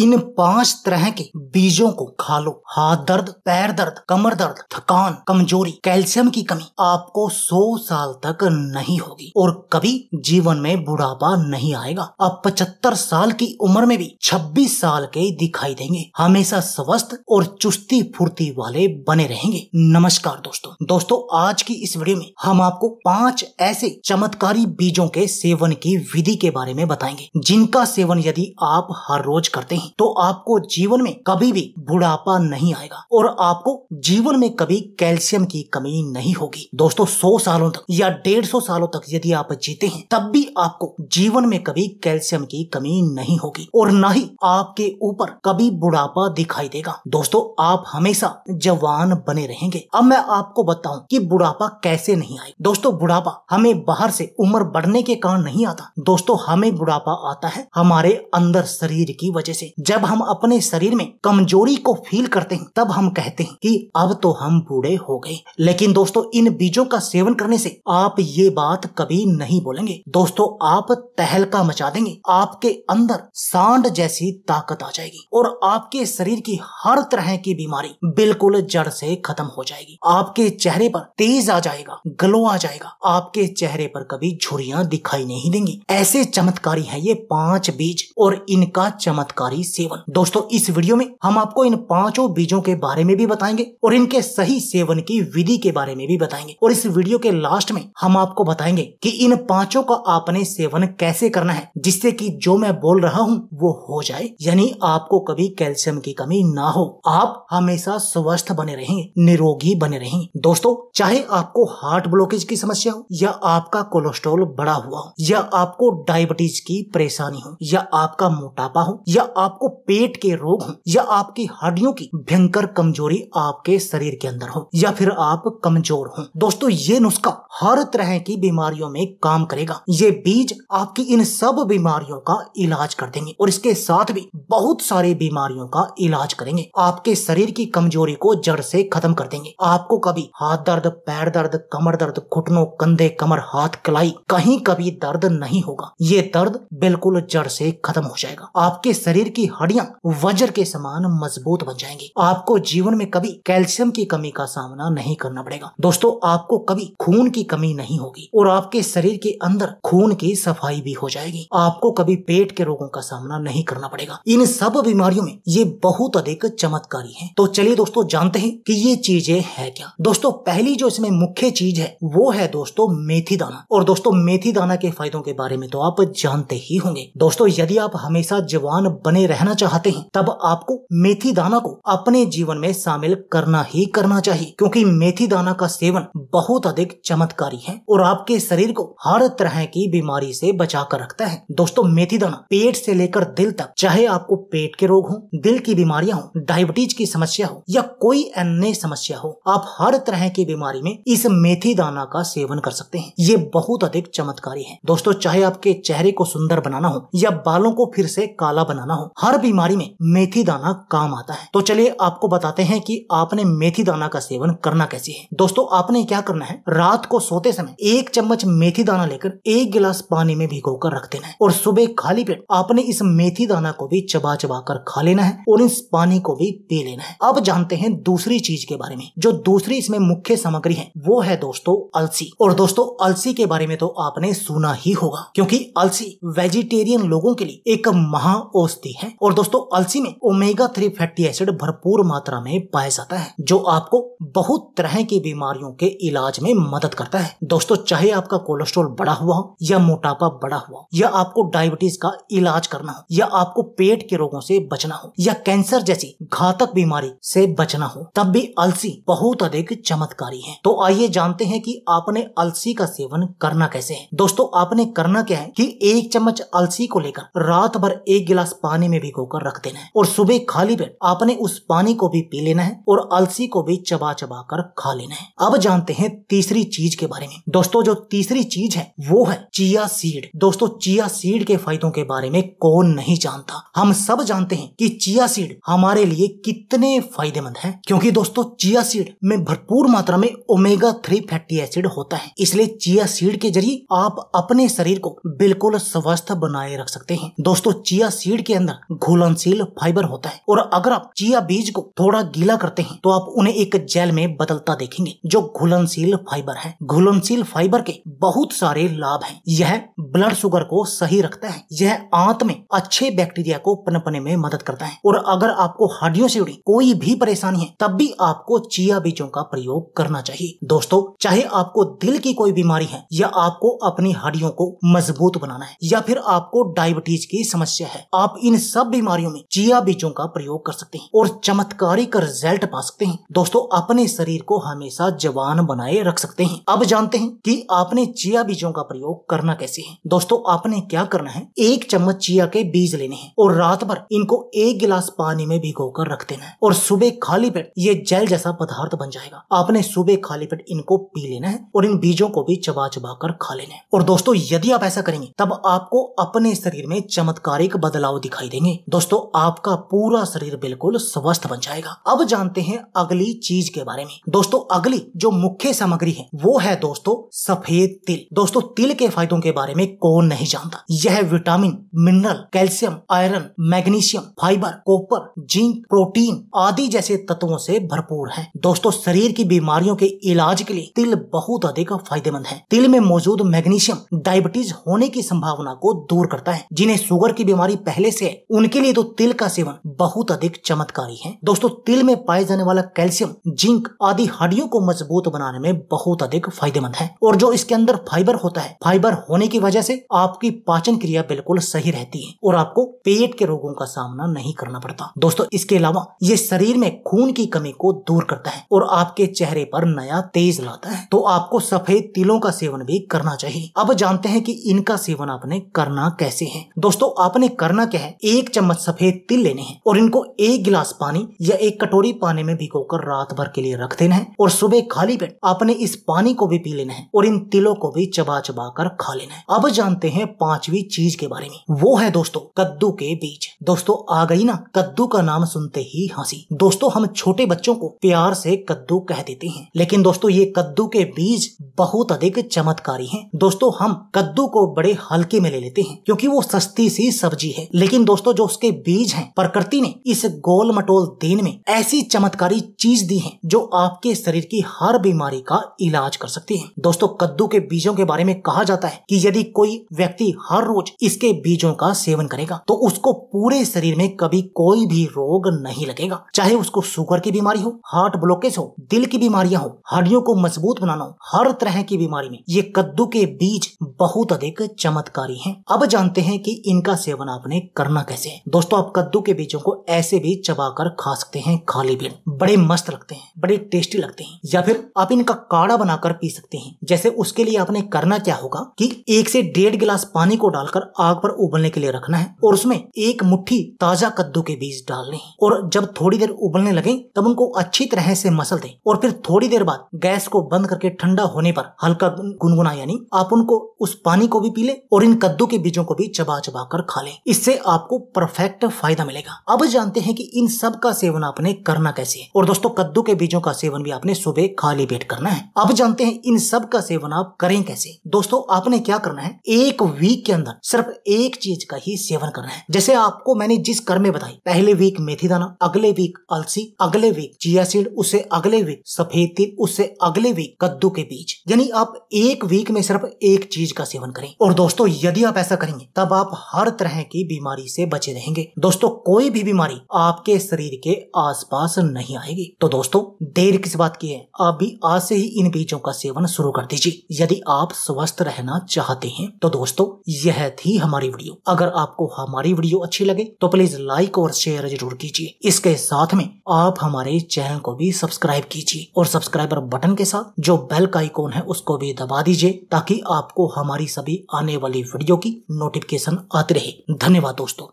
इन पांच तरह के बीजों को खा लो हाथ दर्द पैर दर्द कमर दर्द थकान कमजोरी कैल्शियम की कमी आपको 100 साल तक नहीं होगी और कभी जीवन में बुढ़ापा नहीं आएगा आप पचहत्तर साल की उम्र में भी छब्बीस साल के दिखाई देंगे हमेशा स्वस्थ और चुस्ती फुर्ती वाले बने रहेंगे नमस्कार दोस्तों दोस्तों आज की इस वीडियो में हम आपको पांच ऐसे चमत्कारी बीजों के सेवन की विधि के बारे में बताएंगे जिनका सेवन यदि आप हर रोज करते हैं होगी तो आपको जीवन में कभी भी बुढ़ापा नहीं आएगा और आपको जीवन में कभी कैल्शियम की कमी नहीं होगी दोस्तों सौ सालों तक या डेढ़ सौ सालों तक यदि आप जीते हैं तब भी आपको जीवन में कभी कैल्शियम की कमी नहीं होगी और न ही आपके ऊपर कभी बुढ़ापा दिखाई देगा दोस्तों आप हमेशा जवान बने रहेंगे अब मैं आपको बताऊं कि बुढ़ापा कैसे नहीं आए दोस्तों बुढ़ापा हमें बाहर से उम्र बढ़ने के कारण नहीं आता दोस्तों हमें बुढ़ापा आता है हमारे अंदर शरीर की वजह से जब हम अपने शरीर में कमजोरी को फील करते हैं तब हम कहते हैं कि अब तो हम बूढ़े हो गए लेकिन दोस्तों इन बीजों का सेवन करने से आप ये बात कभी नहीं बोलेंगे दोस्तों आप तहलका मचा देंगे आपके अंदर सांड जैसी ताकत आ जाएगी और आपके शरीर की हर तरह की बीमारी बिल्कुल जड़ से खत्म हो जाएगी आपके चेहरे पर तेज आ जाएगा ग्लो आ जाएगा आपके चेहरे पर कभी झुरियां दिखाई नहीं देंगी ऐसे चमत्कारी है ये पांच बीज और इनका चमत्कारी सही सेवन दोस्तों इस वीडियो में हम आपको इन पांचों बीजों के बारे में भी बताएंगे और इनके सही सेवन की विधि के बारे में भी बताएंगे और इस वीडियो के लास्ट में हम आपको बताएंगे कि इन पांचों का आपने सेवन कैसे करना है जिससे कि जो मैं बोल रहा हूँ वो हो जाए यानी आपको कभी कैल्शियम की कमी ना हो आप हमेशा स्वस्थ बने रहें निरोगी बने रहें दोस्तों चाहे आपको हार्ट ब्लॉकेज की समस्या हो या आपका कोलेस्ट्रॉल बढ़ा हुआ हो या आपको डायबिटीज की परेशानी हो या आपका मोटापा हो या आप आपको पेट के रोग हो या आपकी हड्डियों की भयंकर कमजोरी आपके शरीर के अंदर हो या फिर आप कमजोर हो दोस्तों ये नुस्खा हर तरह की बीमारियों में काम करेगा ये बीज आपकी इन सब बीमारियों का इलाज कर देंगे और इसके साथ भी बहुत सारी बीमारियों का इलाज करेंगे आपके शरीर की कमजोरी को जड़ से खत्म कर देंगे आपको कभी हाथ दर्द पैर दर्द कमर दर्द घुटनों कंधे कमर हाथ कलाई कहीं कभी दर्द नहीं होगा ये दर्द बिल्कुल जड़ से खत्म हो जाएगा आपके शरीर की की हड्डियां वज्र के समान मजबूत बन जाएंगी आपको जीवन में कभी कैल्शियम की कमी का सामना नहीं करना पड़ेगा दोस्तों आपको कभी खून की कमी नहीं होगी और आपके शरीर के अंदर खून की सफाई भी हो जाएगी आपको कभी पेट के रोगों का सामना नहीं करना पड़ेगा इन सब बीमारियों में ये बहुत अधिक चमत्कारी है तो चलिए दोस्तों जानते हैं कि ये चीजें है क्या दोस्तों पहली जो इसमें मुख्य चीज है वो है दोस्तों मेथी दाना और दोस्तों मेथी दाना के फायदों के बारे में तो आप जानते ही होंगे दोस्तों यदि आप हमेशा जवान बने रहना चाहते हैं तब आपको मेथी दाना को अपने जीवन में शामिल करना ही करना चाहिए क्योंकि मेथी दाना का सेवन बहुत अधिक चमत्कारी है और आपके शरीर को हर तरह की बीमारी से बचा कर रखता है दोस्तों मेथी दाना पेट से लेकर दिल तक चाहे आपको पेट के रोग हो दिल की बीमारियां हो डायबिटीज की समस्या हो या कोई अन्य समस्या हो आप हर तरह की बीमारी में इस मेथी दाना का सेवन कर सकते हैं ये बहुत अधिक चमत्कारी है दोस्तों चाहे आपके चेहरे को सुंदर बनाना हो या बालों को फिर से काला बनाना हो हर बीमारी में मेथी दाना काम आता है तो चलिए आपको बताते हैं कि आपने मेथी दाना का सेवन करना कैसे है दोस्तों आपने क्या करना है रात को सोते समय एक चम्मच मेथी दाना लेकर एक गिलास पानी में भिगो कर रख देना है और सुबह खाली पेट आपने इस मेथी दाना को भी चबा चबा कर खा लेना है और इस पानी को भी पी लेना है अब जानते हैं दूसरी चीज के बारे में जो दूसरी इसमें मुख्य सामग्री है वो है दोस्तों अलसी और दोस्तों अलसी के बारे में तो आपने सुना ही होगा क्योंकि अलसी वेजिटेरियन लोगों के लिए एक महा औषधि है है और दोस्तों अलसी में ओमेगा थ्री फैटी एसिड भरपूर मात्रा में पाया जाता है जो आपको बहुत तरह की बीमारियों के इलाज में मदद करता है दोस्तों चाहे आपका कोलेस्ट्रोल बड़ा हुआ हो या मोटापा बड़ा हुआ या आपको डायबिटीज का इलाज करना हो या आपको पेट के रोगों से बचना हो या कैंसर जैसी घातक बीमारी से बचना हो तब भी अलसी बहुत अधिक चमत्कारी है तो आइए जानते हैं कि आपने अलसी का सेवन करना कैसे है दोस्तों आपने करना क्या है कि एक चम्मच अलसी को लेकर रात भर एक गिलास पानी में कर रख देना है और सुबह खाली पेट आपने उस पानी को भी पी लेना है और अलसी को भी चबा चबा कर खा लेना है अब जानते हैं तीसरी चीज के बारे में दोस्तों जो तीसरी चीज है वो है चिया सीड दोस्तों चिया सीड के फायदों के बारे में कौन नहीं जानता हम सब जानते हैं कि चिया सीड हमारे लिए कितने फायदेमंद है क्योंकि दोस्तों चिया सीड में भरपूर मात्रा में ओमेगा थ्री फैटी एसिड होता है इसलिए चिया सीड के जरिए आप अपने शरीर को बिल्कुल स्वस्थ बनाए रख सकते हैं दोस्तों चिया सीड के अंदर घुलनशील फाइबर होता है और अगर आप चिया बीज को थोड़ा गीला करते हैं तो आप उन्हें एक जेल में बदलता देखेंगे जो घुलनशील फाइबर है घुलनशील फाइबर के बहुत सारे लाभ हैं यह ब्लड शुगर को सही रखता है यह आंत में अच्छे बैक्टीरिया को पनपने में मदद करता है और अगर आपको हड्डियों से जुड़ी कोई भी परेशानी है तब भी आपको चिया बीजों का प्रयोग करना चाहिए दोस्तों चाहे आपको दिल की कोई बीमारी है या आपको अपनी हड्डियों को मजबूत बनाना है या फिर आपको डायबिटीज की समस्या है आप इन सब बीमारियों में चिया बीजों का प्रयोग कर सकते हैं और चमत्कारी का रिजल्ट पा सकते हैं दोस्तों अपने शरीर को हमेशा जवान बनाए रख सकते हैं अब जानते हैं कि आपने चिया बीजों का प्रयोग करना कैसे है दोस्तों आपने क्या करना है एक चम्मच चिया के बीज लेने हैं और रात भर इनको एक गिलास पानी में भिगो कर रख देना है और सुबह खाली पेट ये जेल जैसा पदार्थ बन जाएगा आपने सुबह खाली पेट इनको पी लेना है और इन बीजों को भी चबा चबा कर खा लेना है और दोस्तों यदि आप ऐसा करेंगे तब आपको अपने शरीर में चमत्कारिक बदलाव दिखाई दे लेंगे दोस्तों आपका पूरा शरीर बिल्कुल स्वस्थ बन जाएगा अब जानते हैं अगली चीज के बारे में दोस्तों अगली जो मुख्य सामग्री है वो है दोस्तों सफेद तिल दोस्तों तिल के फायदों के बारे में कौन नहीं जानता यह vitamin mineral calcium iron magnesium fibre copper zinc protein आदि जैसे तत्वों से भरपूर है दोस्तों शरीर की बीमारियों के इलाज के लिए तिल बहुत अधिक फायदेमंद है तिल में मौजूद मैग्नीशियम डायबिटीज होने की संभावना को दूर करता है जिन्हें शुगर की बीमारी पहले से उनके लिए तो तिल का सेवन बहुत अधिक चमत्कारी है दोस्तों तिल में पाए जाने वाला कैल्शियम जिंक आदि हड्डियों को मजबूत बनाने में बहुत अधिक फायदेमंद है और जो इसके अंदर फाइबर होता है फाइबर होने की वजह से आपकी पाचन क्रिया बिल्कुल सही रहती है और आपको पेट के रोगों का सामना नहीं करना पड़ता दोस्तों इसके अलावा ये शरीर में खून की कमी को दूर करता है और आपके चेहरे पर नया तेज लाता है तो आपको सफेद तिलों का सेवन भी करना चाहिए अब जानते हैं कि इनका सेवन आपने करना कैसे है दोस्तों आपने करना क्या है एक चम्मच सफेद तिल लेने हैं और इनको एक गिलास पानी या एक कटोरी पानी में भिगो रात भर के लिए रख देना है और सुबह खाली पेट आपने इस पानी को भी पी लेना है और इन तिलों को भी चबा चबा कर खा लेना है अब जानते हैं पांचवी चीज के बारे में वो है दोस्तों कद्दू के बीज दोस्तों आ गई ना कद्दू का नाम सुनते ही हंसी दोस्तों हम छोटे बच्चों को प्यार से कद्दू कह देते हैं लेकिन दोस्तों ये कद्दू के बीज बहुत अधिक चमत्कारी हैं दोस्तों हम कद्दू को बड़े हल्के में ले लेते हैं क्योंकि वो सस्ती सी सब्जी है लेकिन दोस्तों तो जो उसके बीज हैं प्रकृति ने इस गोल मटोल देन में ऐसी चमत्कारी चीज दी है जो आपके शरीर की हर बीमारी का इलाज कर सकती है दोस्तों कद्दू के बीजों के बारे में कहा जाता है कि यदि कोई व्यक्ति हर रोज इसके बीजों का सेवन करेगा तो उसको पूरे शरीर में कभी कोई भी रोग नहीं लगेगा चाहे उसको शुगर की बीमारी हो हार्ट ब्लॉकेज हो दिल की बीमारियां हो हड्डियों को मजबूत बनाना हो हर तरह की बीमारी में ये कद्दू के बीज बहुत अधिक चमत्कारी है अब जानते हैं कि इनका सेवन आपने करना कैसे ऐसे दोस्तों आप कद्दू के बीजों को ऐसे भी चबाकर खा सकते हैं खाली पेट बड़े मस्त लगते हैं बड़े टेस्टी लगते हैं या फिर आप इनका काढ़ा बनाकर पी सकते हैं जैसे उसके लिए आपने करना क्या होगा कि एक से डेढ़ गिलास पानी को डालकर आग पर उबलने के लिए रखना है और उसमें एक मुट्ठी ताजा कद्दू के बीज डालने हैं और जब थोड़ी देर उबलने लगे तब उनको अच्छी तरह से मसल दें और फिर थोड़ी देर बाद गैस को बंद करके ठंडा होने पर हल्का गुनगुना यानी आप उनको उस पानी को भी पी ले और इन कद्दू के बीजों को भी चबा चबा कर खा ले इससे आपको परफेक्ट फायदा मिलेगा अब जानते हैं कि इन सब का सेवन आपने करना कैसे है और दोस्तों कद्दू के बीजों का सेवन भी आपने सुबह खाली पेट करना है अब जानते हैं इन सब का सेवन आप करें कैसे दोस्तों आपने क्या करना है एक वीक के अंदर सिर्फ एक चीज का ही सेवन करना है जैसे आपको मैंने जिस कर में बताई पहले वीक मेथी दाना अगले वीक अलसी अगले वीक चिया सीड उससे अगले वीक सफेद तिल उससे अगले वीक कद्दू के बीज यानी आप एक वीक में सिर्फ एक चीज का सेवन करें और दोस्तों यदि आप ऐसा करेंगे तब आप हर तरह की बीमारी से बच बचे रहेंगे दोस्तों कोई भी बीमारी आपके शरीर के आसपास नहीं आएगी तो दोस्तों देर किस बात की है आप भी आज से ही इन बीजों का सेवन शुरू कर दीजिए यदि आप स्वस्थ रहना चाहते हैं तो दोस्तों यह थी हमारी वीडियो अगर आपको हमारी वीडियो अच्छी लगे तो प्लीज लाइक और शेयर जरूर कीजिए इसके साथ में आप हमारे चैनल को भी सब्सक्राइब कीजिए और सब्सक्राइबर बटन के साथ जो बेल का आइकॉन है उसको भी दबा दीजिए ताकि आपको हमारी सभी आने वाली वीडियो की नोटिफिकेशन आती रहे धन्यवाद दोस्तों